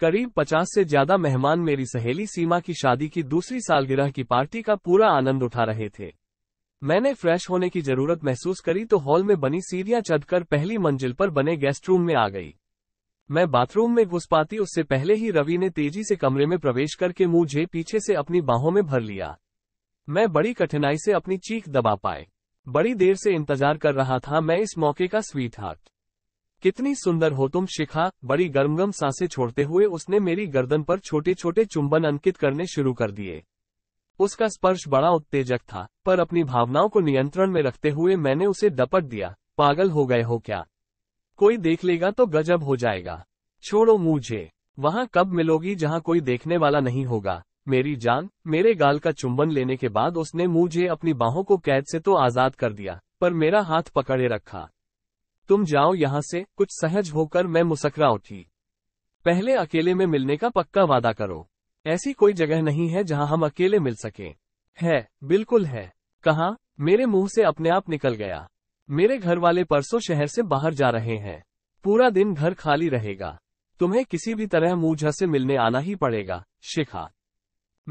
करीब 50 से ज्यादा मेहमान मेरी सहेली सीमा की शादी की दूसरी सालगिरह की पार्टी का पूरा आनंद उठा रहे थे मैंने फ्रेश होने की जरूरत महसूस करी तो हॉल में बनी सीढ़ियां चढ़कर पहली मंजिल पर बने गेस्ट रूम में आ गई मैं बाथरूम में घुस पाती उससे पहले ही रवि ने तेजी से कमरे में प्रवेश करके मुझे पीछे से अपनी बाहों में भर लिया मैं बड़ी कठिनाई से अपनी चीख दबा पाए बड़ी देर से इंतजार कर रहा था मैं इस मौके का स्वीट हार्ट कितनी सुंदर हो तुम शिखा बड़ी गर्मगम सांसें छोड़ते हुए उसने मेरी गर्दन पर छोटे छोटे चुंबन अंकित करने शुरू कर दिए उसका स्पर्श बड़ा उत्तेजक था पर अपनी भावनाओं को नियंत्रण में रखते हुए मैंने उसे दपट दिया पागल हो गए हो क्या कोई देख लेगा तो गजब हो जाएगा छोड़ो मुझे वहाँ कब मिलोगी जहाँ कोई देखने वाला नहीं होगा मेरी जान मेरे गाल का चुंबन लेने के बाद उसने मुझे अपनी बाहों को कैद से तो आजाद कर दिया पर मेरा हाथ पकड़े रखा तुम जाओ यहाँ से कुछ सहज होकर मैं मुसकरा उठी पहले अकेले में मिलने का पक्का वादा करो ऐसी कोई जगह नहीं है जहाँ हम अकेले मिल सके है बिल्कुल है कहा मेरे मुंह से अपने आप निकल गया मेरे घर वाले परसों शहर से बाहर जा रहे हैं पूरा दिन घर खाली रहेगा तुम्हें किसी भी तरह मूझा से मिलने आना ही पड़ेगा शिखा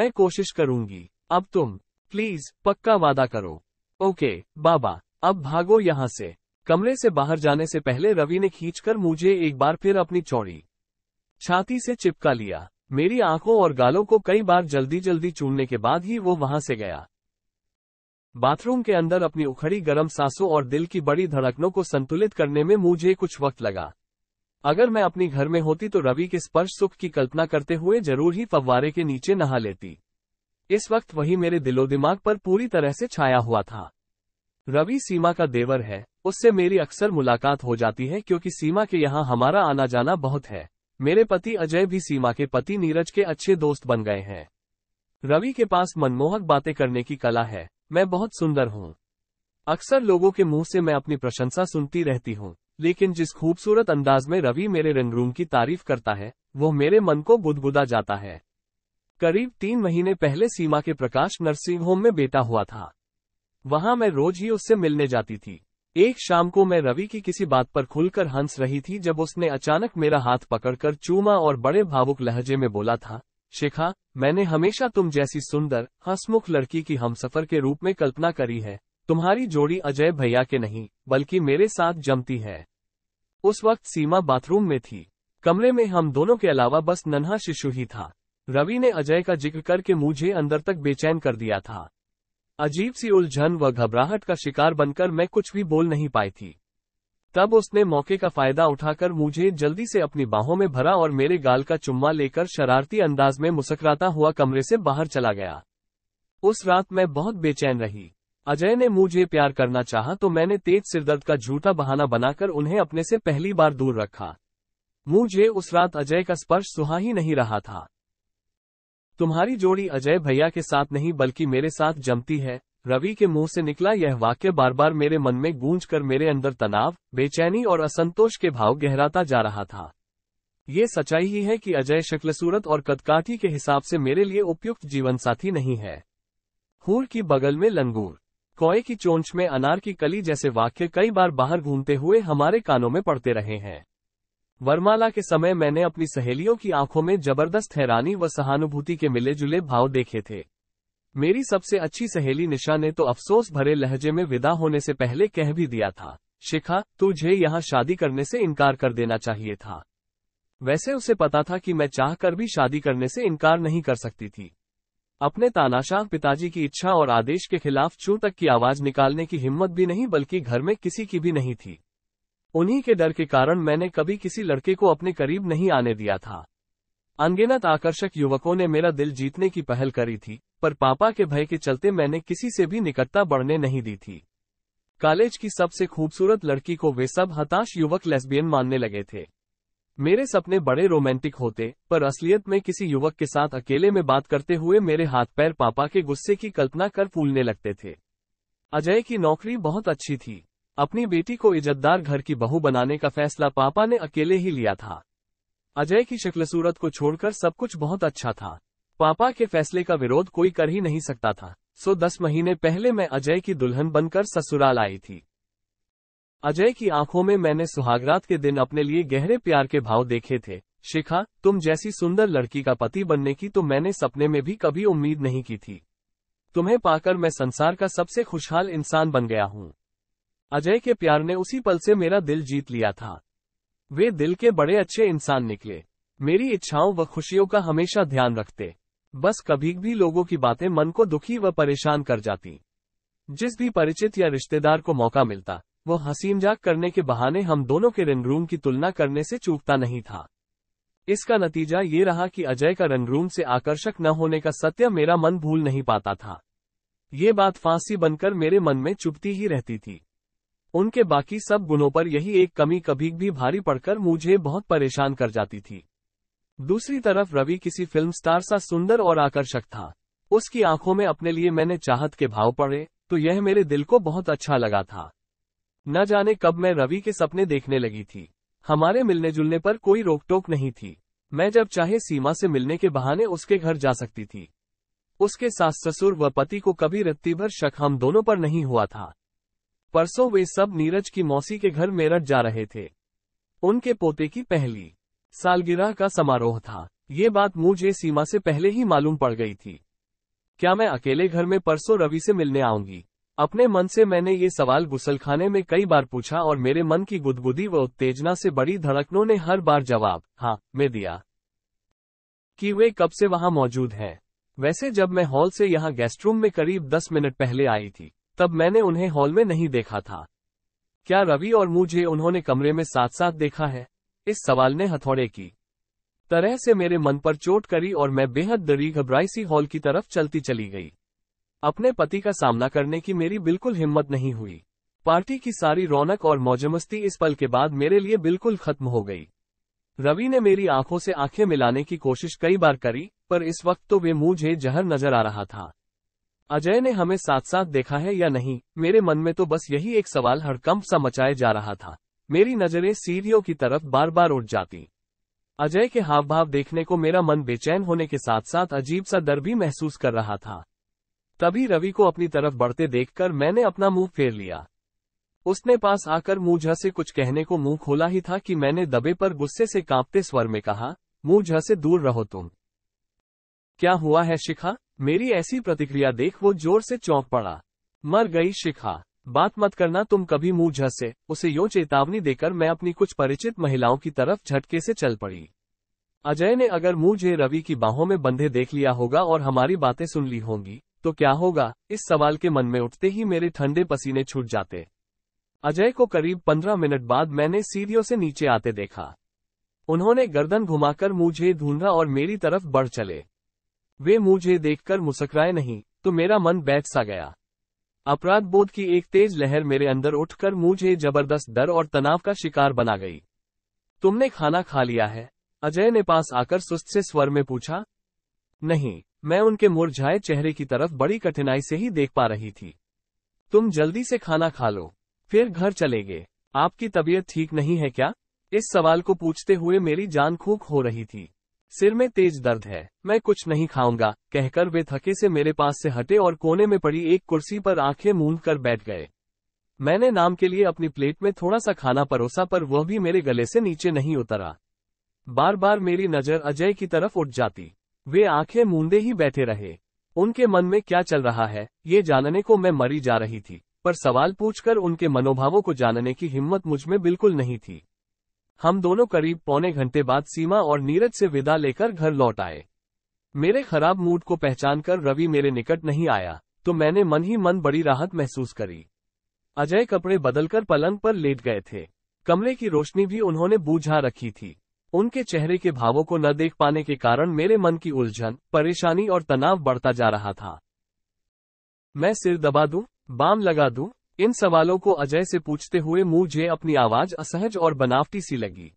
मैं कोशिश करूंगी अब तुम प्लीज पक्का वादा करो ओके बाबा अब भागो यहाँ से कमरे से बाहर जाने से पहले रवि ने खींचकर मुझे एक बार फिर अपनी चौड़ी छाती से चिपका लिया मेरी आंखों और गालों को कई बार जल्दी जल्दी चूमने के बाद ही वो वहां से गया बाथरूम के अंदर अपनी उखड़ी गर्म सांसों और दिल की बड़ी धड़कनों को संतुलित करने में मुझे कुछ वक्त लगा अगर मैं अपनी घर में होती तो रवि के स्पर्श सुख की कल्पना करते हुए जरूर ही फव्वारे के नीचे नहा लेती इस वक्त वही मेरे दिलो दिमाग पर पूरी तरह से छाया हुआ था रवि सीमा का देवर है उससे मेरी अक्सर मुलाकात हो जाती है क्योंकि सीमा के यहाँ हमारा आना जाना बहुत है मेरे पति अजय भी सीमा के पति नीरज के अच्छे दोस्त बन गए हैं रवि के पास मनमोहक बातें करने की कला है मैं बहुत सुंदर हूँ अक्सर लोगों के मुंह से मैं अपनी प्रशंसा सुनती रहती हूँ लेकिन जिस खूबसूरत अंदाज में रवि मेरे रंगरूम की तारीफ करता है वो मेरे मन को बुदबुदा जाता है करीब तीन महीने पहले सीमा के प्रकाश नर्सिंग होम में बेटा हुआ था वहां मैं रोज ही उससे मिलने जाती थी एक शाम को मैं रवि की किसी बात पर खुलकर हंस रही थी जब उसने अचानक मेरा हाथ पकड़कर चूमा और बड़े भावुक लहजे में बोला था शिखा मैंने हमेशा तुम जैसी सुंदर हंसमुख लड़की की हमसफर के रूप में कल्पना करी है तुम्हारी जोड़ी अजय भैया के नहीं बल्कि मेरे साथ जमती है उस वक्त सीमा बाथरूम में थी कमरे में हम दोनों के अलावा बस नन्हा शिशु ही था रवि ने अजय का जिक्र करके मुझे अंदर तक बेचैन कर दिया था अजीब सी उलझन व घबराहट का शिकार बनकर मैं कुछ भी बोल नहीं पाई थी तब उसने मौके का फायदा उठाकर मुझे जल्दी से अपनी बाहों में भरा और मेरे गाल का चुम्मा लेकर शरारती अंदाज में मुस्कराता हुआ कमरे से बाहर चला गया उस रात मैं बहुत बेचैन रही अजय ने मुझे प्यार करना चाहा तो मैंने तेज सिरदर्द का झूठा बहाना बनाकर उन्हें अपने से पहली बार दूर रखा मुझे उस रात अजय का स्पर्श सुहा ही नहीं रहा था तुम्हारी जोड़ी अजय भैया के साथ नहीं बल्कि मेरे साथ जमती है रवि के मुंह से निकला यह वाक्य बार बार मेरे मन में गूंज कर मेरे अंदर तनाव बेचैनी और असंतोष के भाव गहराता जा रहा था ये सच्चाई ही है कि अजय शक्ल सूरत और कदकाठी के हिसाब से मेरे लिए उपयुक्त जीवन साथी नहीं है हूर की बगल में लंगूर कोय की चोंच में अनार की कली जैसे वाक्य कई बार बाहर घूमते हुए हमारे कानों में पड़ते रहे हैं वर्माला के समय मैंने अपनी सहेलियों की आंखों में जबरदस्त हैरानी व सहानुभूति के मिले जुले भाव देखे थे मेरी सबसे अच्छी सहेली निशा ने तो अफसोस भरे लहजे में विदा होने से पहले कह भी दिया था शिखा तुझे यहाँ शादी करने से इनकार कर देना चाहिए था वैसे उसे पता था कि मैं चाह कर भी शादी करने से इनकार नहीं कर सकती थी अपने तानाशाह पिताजी की इच्छा और आदेश के खिलाफ चू तक की आवाज निकालने की हिम्मत भी नहीं बल्कि घर में किसी की भी नहीं थी उन्हीं के डर के कारण मैंने कभी किसी लड़के को अपने करीब नहीं आने दिया था अनगिनत आकर्षक युवकों ने मेरा दिल जीतने की पहल करी थी पर पापा के भय के चलते मैंने किसी से भी निकटता बढ़ने नहीं दी थी कॉलेज की सबसे खूबसूरत लड़की को वे सब हताश युवक लेस्बियन मानने लगे थे मेरे सपने बड़े रोमांटिक होते पर असलियत में किसी युवक के साथ अकेले में बात करते हुए मेरे हाथ पैर पापा के गुस्से की कल्पना कर फूलने लगते थे अजय की नौकरी बहुत अच्छी थी अपनी बेटी को इज्जतदार घर की बहू बनाने का फैसला पापा ने अकेले ही लिया था अजय की शक्ल सूरत को छोड़कर सब कुछ बहुत अच्छा था पापा के फैसले का विरोध कोई कर ही नहीं सकता था सो दस महीने पहले मैं अजय की दुल्हन बनकर ससुराल आई थी अजय की आंखों में मैंने सुहागरात के दिन अपने लिए गहरे प्यार के भाव देखे थे शिखा तुम जैसी सुंदर लड़की का पति बनने की तो मैंने सपने में भी कभी उम्मीद नहीं की थी तुम्हें पाकर मैं संसार का सबसे खुशहाल इंसान बन गया हूँ अजय के प्यार ने उसी पल से मेरा दिल जीत लिया था वे दिल के बड़े अच्छे इंसान निकले मेरी इच्छाओं व खुशियों का हमेशा ध्यान रखते बस कभी भी लोगों की बातें मन को दुखी व परेशान कर जाती जिस भी परिचित या रिश्तेदार को मौका मिलता वो हसीम जाग करने के बहाने हम दोनों के रंगरूम की तुलना करने से चूकता नहीं था इसका नतीजा ये रहा कि अजय का रंगरूम से आकर्षक न होने का सत्य मेरा मन भूल नहीं पाता था ये बात फांसी बनकर मेरे मन में चुपती ही रहती थी उनके बाकी सब गुणों पर यही एक कमी कभी भी भारी पड़कर मुझे बहुत परेशान कर जाती थी दूसरी तरफ रवि किसी फिल्म स्टार सा सुंदर और आकर्षक था उसकी आंखों में अपने लिए मैंने चाहत के भाव पड़े तो यह मेरे दिल को बहुत अच्छा लगा था न जाने कब मैं रवि के सपने देखने लगी थी हमारे मिलने जुलने पर कोई रोक टोक नहीं थी मैं जब चाहे सीमा से मिलने के बहाने उसके घर जा सकती थी उसके सास ससुर व पति को कभी रत्ती भर शक हम दोनों पर नहीं हुआ था परसों वे सब नीरज की मौसी के घर मेरठ जा रहे थे उनके पोते की पहली सालगिरह का समारोह था ये बात मुझे सीमा से पहले ही मालूम पड़ गई थी क्या मैं अकेले घर में परसों रवि से मिलने आऊंगी अपने मन से मैंने ये सवाल गुसलखाने में कई बार पूछा और मेरे मन की गुदगुदी व उत्तेजना से बड़ी धड़कनों ने हर बार जवाब हाँ मैं दिया कि वे कब से वहां मौजूद हैं वैसे जब मैं हॉल से यहाँ गेस्ट रूम में करीब दस मिनट पहले आई थी तब मैंने उन्हें हॉल में नहीं देखा था क्या रवि और मुझे उन्होंने कमरे में साथ साथ देखा है इस सवाल ने हथौड़े की तरह से मेरे मन पर चोट करी और मैं बेहद डरी घबराई सी हॉल की तरफ चलती चली गई अपने पति का सामना करने की मेरी बिल्कुल हिम्मत नहीं हुई पार्टी की सारी रौनक और मौजमस्ती इस पल के बाद मेरे लिए बिल्कुल खत्म हो गई रवि ने मेरी आंखों से आंखें मिलाने की कोशिश कई बार करी पर इस वक्त तो वे मुझे जहर नजर आ रहा था अजय ने हमें साथ साथ देखा है या नहीं मेरे मन में तो बस यही एक सवाल हड़कंप सा मचाए जा रहा था मेरी नजरें सीढ़ियों की तरफ बार बार उठ जाती अजय के हाव भाव देखने को मेरा मन बेचैन होने के साथ साथ अजीब सा डर भी महसूस कर रहा था तभी रवि को अपनी तरफ बढ़ते देखकर मैंने अपना मुंह फेर लिया उसने पास आकर मुंह से कुछ कहने को मुंह खोला ही था कि मैंने दबे पर गुस्से से कांपते स्वर में कहा मुंह से दूर रहो तुम क्या हुआ है शिखा मेरी ऐसी प्रतिक्रिया देख वो जोर से चौंक पड़ा मर गई शिखा बात मत करना तुम कभी मुंह झसे उसे यो चेतावनी देकर मैं अपनी कुछ परिचित महिलाओं की तरफ झटके से चल पड़ी अजय ने अगर मुझे रवि की बाहों में बंधे देख लिया होगा और हमारी बातें सुन ली होंगी तो क्या होगा इस सवाल के मन में उठते ही मेरे ठंडे पसीने छूट जाते अजय को करीब पंद्रह मिनट बाद मैंने सीढ़ियों से नीचे आते देखा उन्होंने गर्दन घुमाकर मुझे ढूंढा और मेरी तरफ बढ़ चले वे मुझे देखकर मुस्कराए नहीं तो मेरा मन बैठ सा गया अपराध बोध की एक तेज लहर मेरे अंदर उठकर मुझे जबरदस्त डर और तनाव का शिकार बना गई तुमने खाना खा लिया है अजय ने पास आकर सुस्त से स्वर में पूछा नहीं मैं उनके मुरझाए चेहरे की तरफ बड़ी कठिनाई से ही देख पा रही थी तुम जल्दी से खाना खा लो फिर घर चले गए आपकी तबीयत ठीक नहीं है क्या इस सवाल को पूछते हुए मेरी जान खूक हो रही थी सिर में तेज दर्द है मैं कुछ नहीं खाऊंगा कहकर वे थके से मेरे पास से हटे और कोने में पड़ी एक कुर्सी पर आंखें मूंद कर बैठ गए मैंने नाम के लिए अपनी प्लेट में थोड़ा सा खाना परोसा पर वह भी मेरे गले से नीचे नहीं उतरा बार बार मेरी नजर अजय की तरफ उठ जाती वे आंखें मूंदे ही बैठे रहे उनके मन में क्या चल रहा है ये जानने को मैं मरी जा रही थी पर सवाल पूछकर उनके मनोभावों को जानने की हिम्मत मुझ में बिल्कुल नहीं थी हम दोनों करीब पौने घंटे बाद सीमा और नीरज से विदा लेकर घर लौट आए मेरे खराब मूड को पहचान कर रवि मेरे निकट नहीं आया तो मैंने मन ही मन बड़ी राहत महसूस करी अजय कपड़े बदलकर पलंग पर लेट गए थे कमरे की रोशनी भी उन्होंने बूझा रखी थी उनके चेहरे के भावों को न देख पाने के कारण मेरे मन की उलझन परेशानी और तनाव बढ़ता जा रहा था मैं सिर दबा दूं, बाम लगा दूं, इन सवालों को अजय से पूछते हुए मुझे अपनी आवाज असहज और बनावटी सी लगी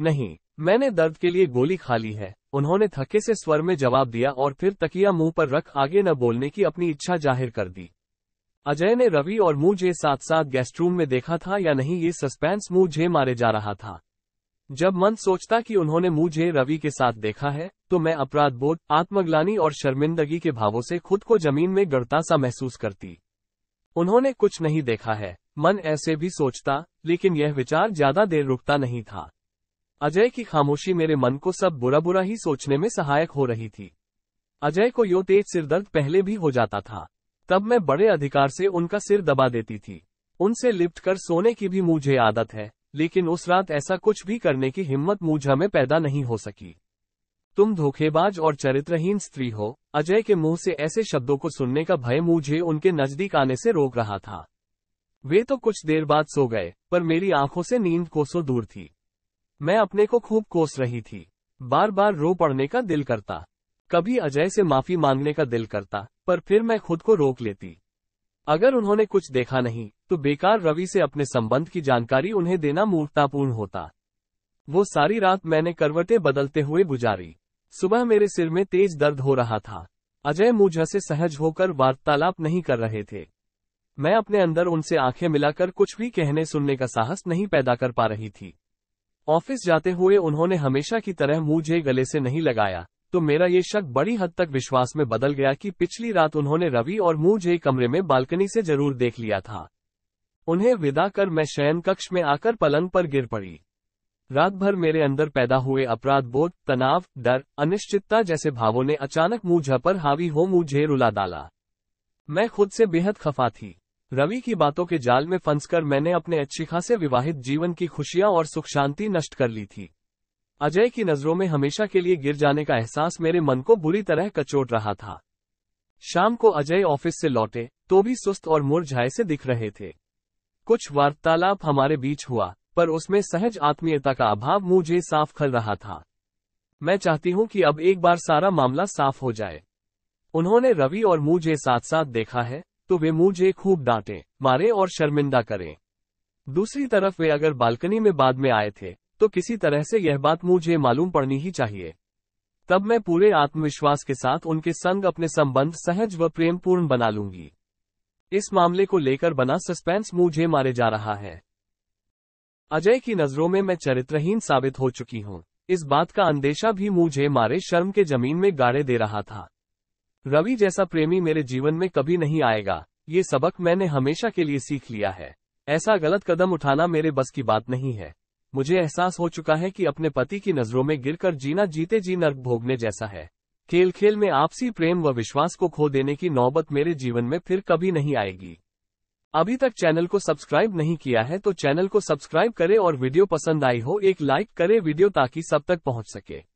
नहीं मैंने दर्द के लिए गोली खा ली है उन्होंने थके से स्वर में जवाब दिया और फिर तकिया मुंह पर रख आगे न बोलने की अपनी इच्छा जाहिर कर दी अजय ने रवि और मुझे साथ साथ गेस्ट रूम में देखा था या नहीं ये सस्पेंस मुझे मारे जा रहा था जब मन सोचता कि उन्होंने मुझे रवि के साथ देखा है तो मैं अपराध बोध आत्मग्लानी और शर्मिंदगी के भावों से खुद को जमीन में गड़ता सा महसूस करती उन्होंने कुछ नहीं देखा है मन ऐसे भी सोचता लेकिन यह विचार ज्यादा देर रुकता नहीं था अजय की खामोशी मेरे मन को सब बुरा बुरा ही सोचने में सहायक हो रही थी अजय को यो तेज सिरदर्द पहले भी हो जाता था तब मैं बड़े अधिकार से उनका सिर दबा देती थी उनसे लिपट कर सोने की भी मुझे आदत है लेकिन उस रात ऐसा कुछ भी करने की हिम्मत मुझा में पैदा नहीं हो सकी तुम धोखेबाज और चरित्रहीन स्त्री हो अजय के मुंह से ऐसे शब्दों को सुनने का भय मुझे उनके नजदीक आने से रोक रहा था वे तो कुछ देर बाद सो गए पर मेरी आंखों से नींद कोसों दूर थी मैं अपने को खूब कोस रही थी बार बार रो पड़ने का दिल करता कभी अजय से माफी मांगने का दिल करता पर फिर मैं खुद को रोक लेती अगर उन्होंने कुछ देखा नहीं तो बेकार रवि से अपने संबंध की जानकारी उन्हें देना मूर्खतापूर्ण होता वो सारी रात मैंने करवटें बदलते हुए गुजारी सुबह मेरे सिर में तेज दर्द हो रहा था अजय मुझ से सहज होकर वार्तालाप नहीं कर रहे थे मैं अपने अंदर उनसे आंखें मिलाकर कुछ भी कहने सुनने का साहस नहीं पैदा कर पा रही थी ऑफिस जाते हुए उन्होंने हमेशा की तरह मुझे गले से नहीं लगाया तो मेरा ये शक बड़ी हद तक विश्वास में बदल गया कि पिछली रात उन्होंने रवि और मुझे कमरे में बालकनी से जरूर देख लिया था उन्हें विदा कर मैं शयन कक्ष में आकर पलंग पर गिर पड़ी रात भर मेरे अंदर पैदा हुए अपराध बोध तनाव डर अनिश्चितता जैसे भावों ने अचानक मुझ पर हावी हो मुझे रुला डाला मैं खुद से बेहद खफा थी रवि की बातों के जाल में फंसकर मैंने अपने अच्छी खासे विवाहित जीवन की खुशियां और सुख शांति नष्ट कर ली थी अजय की नजरों में हमेशा के लिए गिर जाने का एहसास मेरे मन को बुरी तरह कचोट रहा था शाम को अजय ऑफिस से लौटे तो भी सुस्त और मुरझाए से दिख रहे थे कुछ वार्तालाप हमारे बीच हुआ पर उसमें सहज आत्मीयता का अभाव मुझे साफ खल रहा था मैं चाहती हूं कि अब एक बार सारा मामला साफ हो जाए उन्होंने रवि और मुझे साथ साथ देखा है तो वे मुझे खूब डांटे मारे और शर्मिंदा करें दूसरी तरफ वे अगर बालकनी में बाद में आए थे तो किसी तरह से यह बात मुझे मालूम पड़नी ही चाहिए तब मैं पूरे आत्मविश्वास के साथ उनके संग अपने संबंध सहज व प्रेमपूर्ण बना लूंगी इस मामले को लेकर बना सस्पेंस मुझे मारे जा रहा है अजय की नजरों में मैं चरित्रहीन साबित हो चुकी हूँ इस बात का अंदेशा भी मुझे मारे शर्म के जमीन में गाड़े दे रहा था रवि जैसा प्रेमी मेरे जीवन में कभी नहीं आएगा ये सबक मैंने हमेशा के लिए सीख लिया है ऐसा गलत कदम उठाना मेरे बस की बात नहीं है मुझे एहसास हो चुका है कि अपने पति की नजरों में गिरकर जीना जीते जी नर्क भोगने जैसा है खेल खेल में आपसी प्रेम व विश्वास को खो देने की नौबत मेरे जीवन में फिर कभी नहीं आएगी अभी तक चैनल को सब्सक्राइब नहीं किया है तो चैनल को सब्सक्राइब करें और वीडियो पसंद आई हो एक लाइक करें वीडियो ताकि सब तक पहुंच सके